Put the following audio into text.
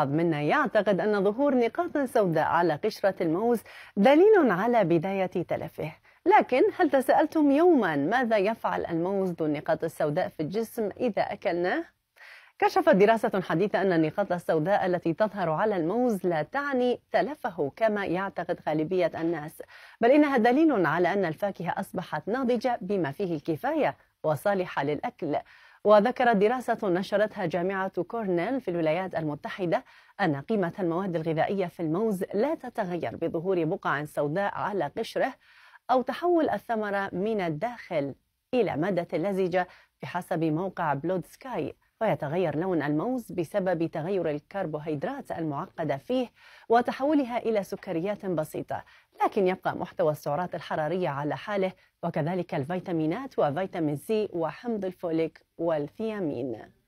بعض منا يعتقد أن ظهور نقاط سوداء على قشرة الموز دليل على بداية تلفه لكن هل تساءلتم يوما ماذا يفعل الموز ذو النقاط السوداء في الجسم إذا أكلناه؟ كشفت دراسة حديثة أن النقاط السوداء التي تظهر على الموز لا تعني تلفه كما يعتقد غالبية الناس، بل إنها دليل على أن الفاكهة أصبحت ناضجة بما فيه الكفاية وصالحة للأكل، وذكرت دراسة نشرتها جامعة كورنيل في الولايات المتحدة أن قيمة المواد الغذائية في الموز لا تتغير بظهور بقع سوداء على قشره أو تحول الثمرة من الداخل إلى مادة لزجة بحسب موقع بلود سكاي ويتغير لون الموز بسبب تغير الكربوهيدرات المعقدة فيه وتحولها إلى سكريات بسيطة لكن يبقى محتوى السعرات الحرارية على حاله وكذلك الفيتامينات وفيتامين سي وحمض الفوليك والثيامين